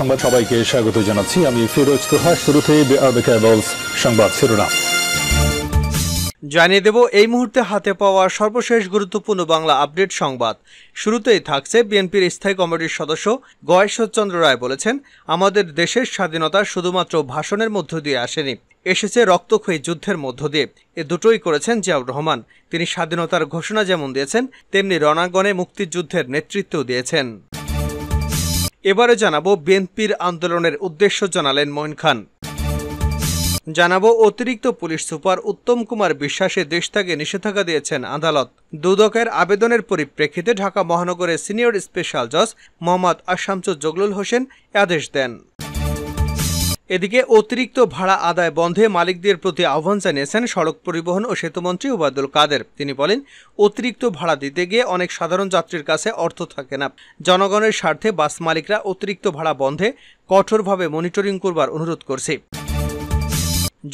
সংবাদ সবাইকে স্বাগত জানাচ্ছি আমি ফিরোজ তোহা শুরুতে সংবাদ শিরোনাম জানিয়ে দেব এই মুহূর্তে হাতে পাওয়া সর্বশেষ গুরুত্বপূর্ণ বাংলা আপডেট সংবাদ শুরুতেই থাকছে বিএনপির স্থায়ী কমিটির সদস্য গয়েশ্বরচন্দ্র রায় বলেছেন আমাদের দেশের স্বাধীনতা শুধুমাত্র ভাষণের মধ্য দিয়ে আসেনি এসেছে রক্তক্ষয়ী যুদ্ধের মধ্য দিয়ে এ দুটোই করেছেন জিয়াউর রহমান তিনি স্বাধীনতার ঘোষণা যেমন দিয়েছেন তেমনি রণাঙ্গনে মুক্তিযুদ্ধের নেতৃত্ব দিয়েছেন এবারে জানাবো বিএনপির আন্দোলনের উদ্দেশ্য জানালেন মঈন খান জানাবো অতিরিক্ত পুলিশ সুপার উত্তম কুমার বিশ্বাসে দেশত্যাগে নিষেধাজ্ঞা দিয়েছেন আদালত দুদকের আবেদনের পরিপ্রেক্ষিতে ঢাকা মহানগরের সিনিয়র স্পেশাল জজ মোহাম্মদ আশামচু জগলুল হোসেন আদেশ দেন এদিকে অতিরিক্ত ভাড়া আদায় বন্ধে মালিকদের প্রতি আহ্বান জানিয়েছেন সড়ক পরিবহন ও সেতুমন্ত্রী ওবায়দুল কাদের তিনি বলেন অতিরিক্ত ভাড়া দিতে গিয়ে অনেক সাধারণ যাত্রীর কাছে অর্থ থাকে না জনগণের স্বার্থে বাস মালিকরা অতিরিক্ত ভাড়া বন্ধে কঠোরভাবে মনিটরিং করবার অনুরোধ করছে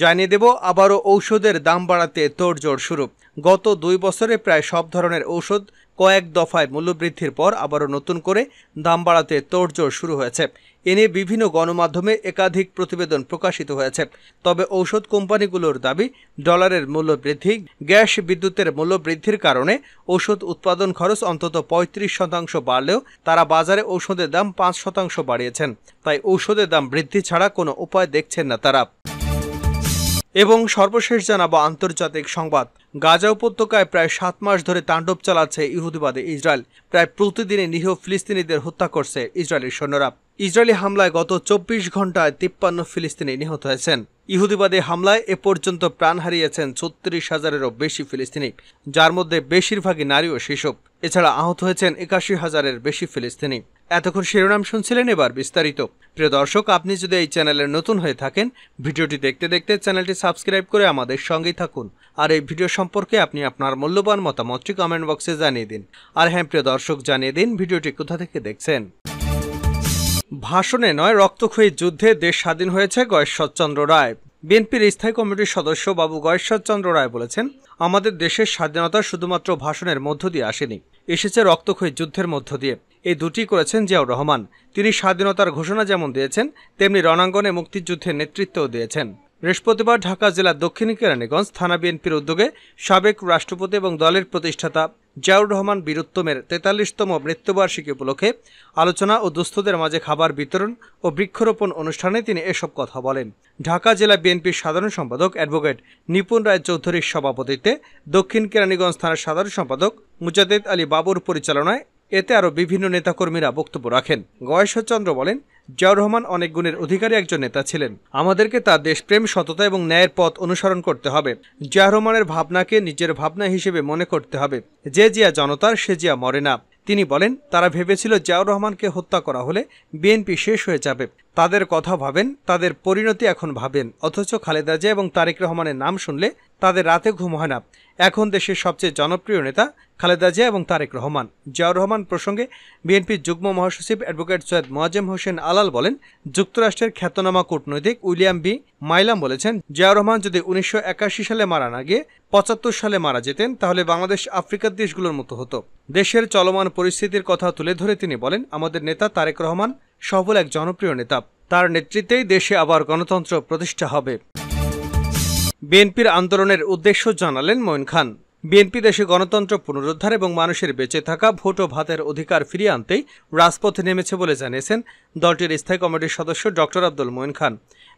জানিয়ে দেব আবারও ঔষধের দাম বাড়াতে তোড়জোড় শুরু গত দুই বছরে প্রায় সব ধরনের ঔষধ কয়েক দফায় মূল্যবৃদ্ধির পর আবারও নতুন করে দাম বাড়াতে তোড়জোড় শুরু হয়েছে এ নিয়ে বিভিন্ন গণমাধ্যমে একাধিক প্রতিবেদন প্রকাশিত হয়েছে তবে ঔষধ কোম্পানিগুলোর দাবি ডলারের মূল্যবৃদ্ধি গ্যাস বিদ্যুতের মূল্যবৃদ্ধির কারণে ঔষধ উৎপাদন খরচ অন্তত পঁয়ত্রিশ শতাংশ বাড়লেও তারা বাজারে ঔষধের দাম পাঁচ শতাংশ বাড়িয়েছেন তাই ঔষধের দাম বৃদ্ধি ছাড়া কোনো উপায় দেখছেন না তারা এবং সর্বশেষ জানাবো আন্তর্জাতিক সংবাদ গাজা উপত্যকায় প্রায় সাত মাস ধরে তাণ্ডব চালাচ্ছে ইহুদিবাদে ইসরায়েল প্রায় প্রতিদিনই নিহ ফিলিস্তিনিদের হত্যা করছে ইসরায়েলের সৈন্যরা ইসরায়েলি হামলায় গত চব্বিশ ঘন্টায় তিপ্পান্ন ফিলিস্তিনি নিহত হয়েছেন ইহুদিবাদী হামলায় এ পর্যন্ত প্রাণ হারিয়েছেন ছত্রিশ হাজারেরও বেশি ফিলিস্তিনি যার মধ্যে বেশিরভাগই নারী ও শিশু এছাড়া আহত হয়েছেন একাশি হাজারের বেশি ফিলিস্তিনি এতক্ষণ শিরোনাম শুনছিলেন এবার বিস্তারিত প্রিয় দর্শক আপনি যদি এই চ্যানেলের নতুন হয়ে থাকেন ভিডিওটি দেখতে দেখতে চ্যানেলটি সাবস্ক্রাইব করে আমাদের সঙ্গেই থাকুন আর এই ভিডিও সম্পর্কে আপনি আপনার মূল্যবান মতামতটি কমেন্ট বক্সে জানিয়ে দিন আর হ্যাঁ প্রিয় দর্শক জানিয়ে দিন ভিডিওটি কোথা থেকে দেখছেন ভাষণে নয় রক্তক্ষয়ী যুদ্ধে দেশ স্বাধীন হয়েছে গয়েশ্বরচন্দ্র রায় বিএনপির স্থায়ী কমিটির সদস্য বাবু গয়েশ্বরচন্দ্র রায় বলেছেন আমাদের দেশের স্বাধীনতা শুধুমাত্র ভাষণের মধ্য দিয়ে আসেনি এসেছে রক্তক্ষয়ী যুদ্ধের মধ্য দিয়ে এই দুটি করেছেন জিয়াউর রহমান তিনি স্বাধীনতার ঘোষণা যেমন দিয়েছেন তেমনি রণাঙ্গনে মুক্তিযুদ্ধের নেতৃত্বও দিয়েছেন বৃহস্পতিবার ঢাকা জেলার দক্ষিণ কেরানীগঞ্জ থানা বিএনপির উদ্যোগে সাবেক রাষ্ট্রপতি এবং দলের প্রতিষ্ঠাতা জিয়াউর রহমান বীরোত্তমের তেতাল্লিশতম মৃত্যুবার্ষিকী উপলক্ষে আলোচনা ও দুস্থদের মাঝে খাবার বিতরণ ও বৃক্ষরোপণ অনুষ্ঠানে তিনি এসব কথা বলেন ঢাকা জেলা বিএনপির সাধারণ সম্পাদক অ্যাডভোকেট নিপুন রায় চৌধুরীর সভাপতিত্বে দক্ষিণ কেরানীগঞ্জ থানার সাধারণ সম্পাদক মুজাদেদ আলী বাবুর পরিচালনায় এতে আরও বিভিন্ন নেতাকর্মীরা বক্তব্য রাখেন গয়েশ্বর চন্দ্র বলেন জিয়াউর রহমান অনেক গুণের অধিকারী একজন নেতা ছিলেন আমাদেরকে তার দেশপ্রেম সততা এবং ন্যায়ের পথ অনুসরণ করতে হবে জিয়া রহমানের ভাবনাকে নিজের ভাবনা হিসেবে মনে করতে হবে যে জিয়া জনতার সে জিয়া মরে না তিনি বলেন তারা ভেবেছিল জিয়াউর রহমানকে হত্যা করা হলে বিএনপি শেষ হয়ে যাবে তাদের কথা ভাবেন তাদের পরিণতি এখন ভাবেন অথচ খালেদা জিয়া এবং তারেক রহমানের নাম শুনলে তাদের রাতে ঘুম হয় না এখন দেশের সবচেয়ে জনপ্রিয় নেতা খালেদা জিয়া এবং তারেক রহমান জিয়াউর রহমান প্রসঙ্গে বিএনপির যুগ্ম মহাসচিব অ্যাডভোকেট সৈয়দ মোয়াজেম হোসেন আলাল বলেন যুক্তরাষ্ট্রের খ্যাতনামা কূটনৈতিক উইলিয়াম বি মাইলাম বলেছেন জিয়াউর রহমান যদি উনিশশো সালে মারা না গিয়ে পঁচাত্তর সালে মারা যেতেন তাহলে বাংলাদেশ আফ্রিকার দেশগুলোর মতো হতো দেশের চলমান পরিস্থিতির কথা তুলে ধরে তিনি বলেন আমাদের নেতা তারেক রহমান সফল এক জনপ্রিয় নেতা তার নেতৃত্বেই দেশে আবার গণতন্ত্র প্রতিষ্ঠা হবে বিএনপির আন্দোলনের উদ্দেশ্য জানালেন মইন খান বিএনপি দেশে গণতন্ত্র পুনরুদ্ধার এবং মানুষের বেঁচে থাকা ভোট ও ভাতের অধিকার ফিরিয়ে আনতেই রাজপথে নেমেছে বলে জানিয়েছেন দলটির স্থায়ী কমিটির সদস্য ডক্টর আব্দুল মইন খান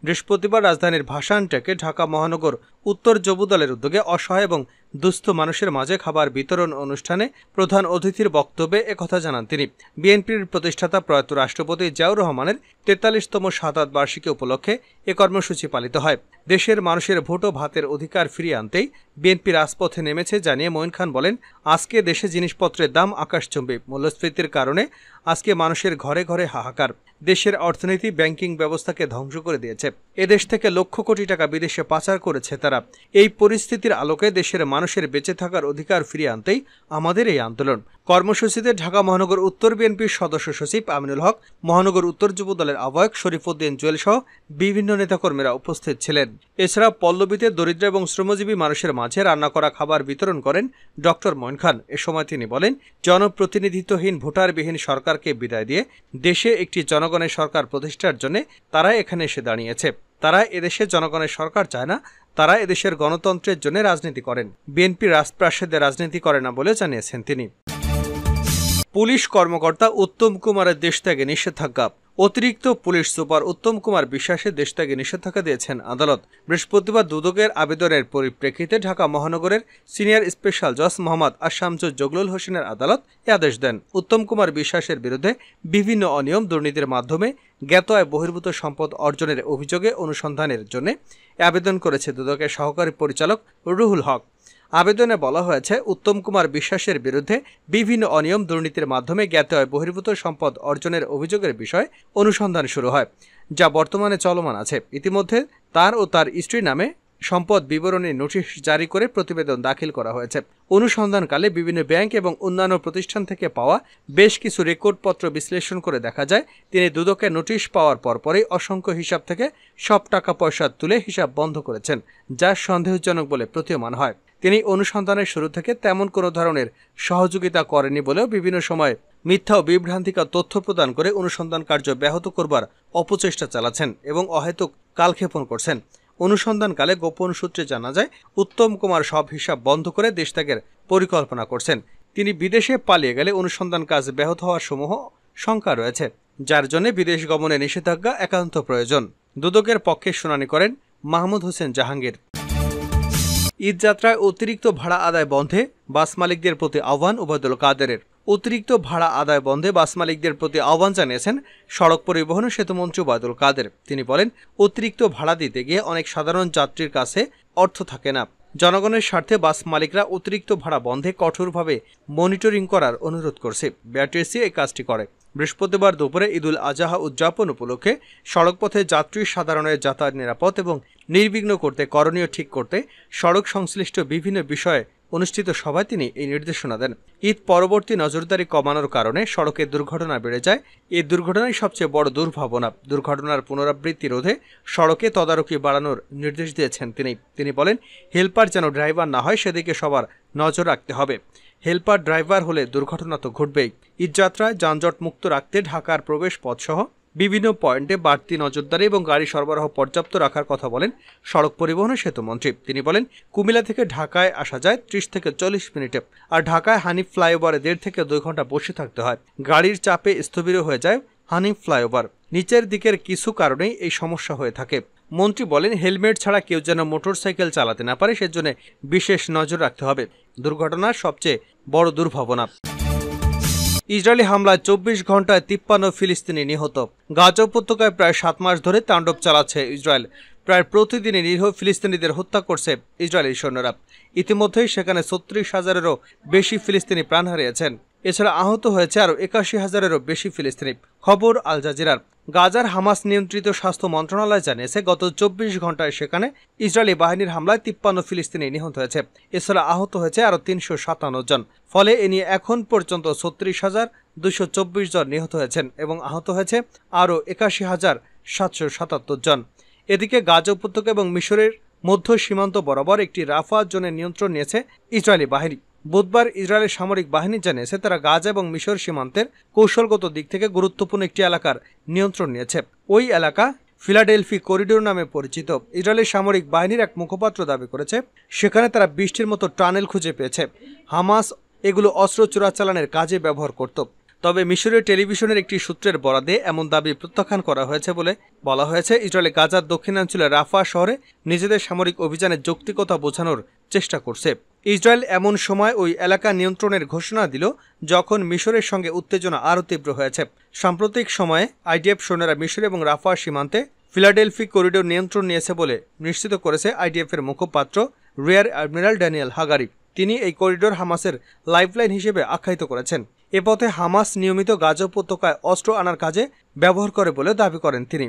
বৃহস্পতিবার রাজধানীর ভাষানটাকে ঢাকা মহানগর উত্তর যুব দলের উদ্যোগে অসহায় এবং দুস্থ মানুষের মাঝে খাবার বিতরণ অনুষ্ঠানে প্রধান অতিথির বক্তব্যে একথা জানান তিনি বিএনপির প্রতিষ্ঠাতা প্রয়াত রাষ্ট্রপতি জিয়াউর রহমানের তেতাল্লিশতম সাতাত বার্ষিকী উপলক্ষে এ কর্মসূচি পালিত হয় দেশের মানুষের ভোট ও ভাতের অধিকার ফিরিয়ে আনতেই বিএনপি রাজপথে নেমেছে জানিয়ে মঈন খান বলেন আজকে দেশে জিনিসপত্রের দাম আকাশচুম্বী মূল্যস্ফীতির কারণে আজকে মানুষের ঘরে ঘরে হাহাকার দেশের অর্থনীতি ব্যাংকিং ব্যবস্থাকে ধ্বংস করে দিয়েছে এদেশ থেকে লক্ষ কোটি টাকা বিদেশে পাচার করেছে তারা এই পরিস্থিতির আলোকে দেশের মানুষের বেঁচে থাকার অধিকার ফিরিয়ে আনতেই আমাদের এই আন্দোলন কর্মসূচিতে ঢাকা মহানগর উত্তর বিএনপির সদস্য সচিব আমিনুল হক মহানগর উত্তর যুব দলের আহ্বায়ক শরীফুদ্দিন জুয়েল সহ বিভিন্ন নেতাকর্মীরা উপস্থিত ছিলেন এছাড়া পল্লবীতে দরিদ্র এবং শ্রমজীবী মানুষের মাঝে রান্না করা খাবার বিতরণ করেন ডক্টর মইন খান এ সময় তিনি বলেন জনপ্রতিনিধিত্বহীন ভোটারবিহীন সরকারকে বিদায় দিয়ে দেশে একটি জনগণের সরকার প্রতিষ্ঠার জন্য তারা এখানে এসে দাঁড়িয়েছে তারা এদেশে জনগণের সরকার চায় না তারা এদেশের গণতন্ত্রের জন্য রাজনীতি করেন বিএনপি রাজপ্রাসাদে রাজনীতি করে না বলে জানিয়েছেন তিনি পুলিশ কর্মকর্তা উত্তম কুমারের দেশ ত্যাগে নিষেধাজ্ঞা অতিরিক্ত পুলিশ সুপার উত্তম কুমার বিশ্বাসের দেশ ত্যাগে নিষেধাজ্ঞা দিয়েছেন আদালত বৃহস্পতিবার দুদকের আবেদনের পরিপ্রেক্ষিতে ঢাকা মহানগরের সিনিয়র স্পেশাল জজ মোহাম্মদ আসামচুর জগলুল হোসেনের আদালত এ আদেশ দেন উত্তম কুমার বিশ্বাসের বিরুদ্ধে বিভিন্ন অনিয়ম দুর্নীতির মাধ্যমে জ্ঞাত আয় বহির্ভূত সম্পদ অর্জনের অভিযোগে অনুসন্ধানের জন্য আবেদন করেছে দুদকের সহকারী পরিচালক রুহুল হক আবেদনে বলা হয়েছে উত্তম কুমার বিশ্বাসের বিরুদ্ধে বিভিন্ন অনিয়ম দুর্নীতির মাধ্যমে জ্ঞাত হয় বহির্ভূত সম্পদ অর্জনের অভিযোগের বিষয়ে অনুসন্ধান শুরু হয় যা বর্তমানে চলমান আছে ইতিমধ্যে তার ও তার স্ত্রীর নামে সম্পদ বিবরণী নোটিশ জারি করে প্রতিবেদন দাখিল করা হয়েছে অনুসন্ধানকালে বিভিন্ন ব্যাংক এবং অন্যান্য প্রতিষ্ঠান থেকে পাওয়া বেশ কিছু রেকর্ডপত্র বিশ্লেষণ করে দেখা যায় তিনি দুদকে নোটিশ পাওয়ার পরপরই অসংখ্য হিসাব থেকে সব টাকা পয়সা তুলে হিসাব বন্ধ করেছেন যা সন্দেহজনক বলে প্রতীয়মান হয় তিনি অনুসন্ধানের শুরু থেকে তেমন কোনো ধরনের সহযোগিতা করেনি বলেও বিভিন্ন সময় মিথ্যা ও বিভ্রান্তিকর তথ্য প্রদান করে অনুসন্ধান কার্য ব্যাহত করবার অপচেষ্টা চালাচ্ছেন এবং অহেতুক কালক্ষেপণ করছেন অনুসন্ধানকালে গোপন সূত্রে জানা যায় উত্তম কুমার সব হিসাব বন্ধ করে দেশত্যাগের পরিকল্পনা করছেন তিনি বিদেশে পালিয়ে গেলে অনুসন্ধান কাজ ব্যাহত হওয়ার সমূহ শঙ্কা রয়েছে যার জন্য বিদেশ গমনে নিষেধাজ্ঞা একান্ত প্রয়োজন দুদকের পক্ষে শুনানি করেন মাহমুদ হোসেন জাহাঙ্গীর ঈদযাত্রায় অতিরিক্ত ভাড়া আদায় বন্ধে বাস মালিকদের প্রতি আহ্বান ওবায়দুল কাদেরের অতিরিক্ত ভাড়া আদায় বন্ধে বাস মালিকদের প্রতি আহ্বান জানিয়েছেন সড়ক পরিবহন সেতুমন্ত্রী ওবায়দুল কাদের তিনি বলেন অতিরিক্ত ভাড়া দিতে গিয়ে অনেক সাধারণ যাত্রীর কাছে অর্থ থাকে না জনগণের স্বার্থে বাস মালিকরা অতিরিক্ত ভাড়া বন্ধে কঠোরভাবে মনিটরিং করার অনুরোধ করছে বিআরটিসি এই কাজটি করে বৃহস্পতিবার দুপুরে ঈদুল আজাহা উদযাপন উপলক্ষে সড়কপথে যাত্রী সাধারণের যাতায়াত নিরাপদ এবং নির্বিঘ্ন করতে করণীয় ঠিক করতে সড়ক সংশ্লিষ্ট বিভিন্ন বিষয়ে অনুষ্ঠিত সভায় তিনি এই নির্দেশনা দেন ঈদ পরবর্তী নজরদারি কমানোর কারণে সড়কে দুর্ঘটনা বেড়ে যায় এই দুর্ঘটনাই সবচেয়ে বড় দুর্ভাবনা দুর্ঘটনার পুনরাবৃত্তি রোধে সড়কে তদারকি বাড়ানোর নির্দেশ দিয়েছেন তিনি তিনি বলেন হেল্পার যেন ড্রাইভার না হয় সেদিকে সবার নজর রাখতে হবে হেলপার ড্রাইভার হলে দুর্ঘটনা তো ঘটবেই ঈদযাত্রায় যানজট মুক্ত রাখতে ঢাকার পথসহ বিভিন্ন পয়েন্টে বাড়তি নজরদারি এবং গাড়ি সরবরাহ পর্যাপ্ত রাখার কথা বলেন সড়ক পরিবহন সেতুমন্ত্রী তিনি বলেন কুমিল্লা থেকে ঢাকায় আসা যায় ত্রিশ থেকে চল্লিশ মিনিটে আর ঢাকায় হানি ফ্লাইওভারে দেড় থেকে দুই ঘন্টা বসে থাকতে হয় গাড়ির চাপে স্থবির হয়ে যায় হানি ফ্লাইওভার নিচের দিকের কিছু কারণেই এই সমস্যা হয়ে থাকে মন্ত্রী বলেন হেলমেট ছাড়া কেউ যেন মোটরসাইকেল চালাতে না পারে সেজন্য বিশেষ নজর রাখতে হবে দুর্ঘটনার সবচেয়ে বড় দুর্ভাবনা ইসরায়েলি হামলায় চব্বিশ ঘন্টায় তিপ্পান্ন ফিলিস্তিনি নিহত গাজা উপত্যকায় প্রায় সাত মাস ধরে তাণ্ডব চালাচ্ছে ইসরায়েল প্রায় প্রতিদিনই নিরীহ ফিলিস্তিনিদের হত্যা করছে ইসরায়েলি সৈন্যরা ইতিমধ্যেই সেখানে ছত্রিশ হাজারেরও বেশি ফিলিস্তিনি প্রাণ হারিয়েছেন এছাড়া আহত হয়েছে আরও একাশি হাজারেরও বেশি ফিলিস্তিনি খবর আল জাজিরার গাজার হামাস নিয়ন্ত্রিত স্বাস্থ্য মন্ত্রণালয় জানিয়েছে গত চব্বিশ ঘন্টায় সেখানে ইসরায়েলি বাহিনীর হামলায় তিপ্পান্ন ফিলিস্তিনি নিহত হয়েছে এছাড়া আহত হয়েছে আরও তিনশো সাতান্ন জন ফলে এ নিয়ে এখন পর্যন্ত ছত্রিশ হাজার দুশো চব্বিশ জন নিহত হয়েছেন এবং আহত হয়েছে আরও একাশি হাজার সাতশো সাতাত্তর জন এদিকে গাজা উপত্যকা এবং মিশরের মধ্য সীমান্ত বরাবর একটি রাফা জোনের নিয়ন্ত্রণ নিয়েছে ইসরায়েলি বাহিনী বুধবার ইসরায়েলের সামরিক বাহিনী জানিয়েছে তারা গাজা এবং মিশর সীমান্তের কৌশলগত দিক থেকে গুরুত্বপূর্ণ একটি এলাকার নিয়ন্ত্রণ নিয়েছে ওই এলাকা ফিলাডেলফি করিডোর নামে পরিচিত ইসরায়েলের সামরিক বাহিনীর এক মুখপাত্র দাবি করেছে সেখানে তারা বৃষ্টির মতো টানেল খুঁজে পেয়েছে হামাস এগুলো অস্ত্র চোরাচালানের কাজে ব্যবহার করত তবে মিশরের টেলিভিশনের একটি সূত্রের বরাদে এমন দাবি প্রত্যাখ্যান করা হয়েছে বলে বলা হয়েছে ইসরায়েল গাজার দক্ষিণাঞ্চলে রাফা শহরে নিজেদের সামরিক অভিযানের যৌক্তিকতা বোঝানোর চেষ্টা করছে ইসরায়েল এমন সময় ওই এলাকা নিয়ন্ত্রণের ঘোষণা দিল যখন মিশরের সঙ্গে উত্তেজনা আরও তীব্র হয়েছে সাম্প্রতিক সময়ে আইডিএফ সৈন্যরা মিশর এবং রাফা সীমান্তে ফিলাডেলফি করিডোর নিয়ন্ত্রণ নিয়েছে বলে নিশ্চিত করেছে আইডিএফের মুখপাত্র রিয়ার অ্যাডমিরাল ড্যানিয়েল হাগারি তিনি এই করিডোর হামাসের লাইফলাইন হিসেবে আখ্যায়িত করেছেন এ পথে হামাস নিয়মিত গাজ উপত্যকায় অস্ত্র আনার কাজে ব্যবহার করে বলে দাবি করেন তিনি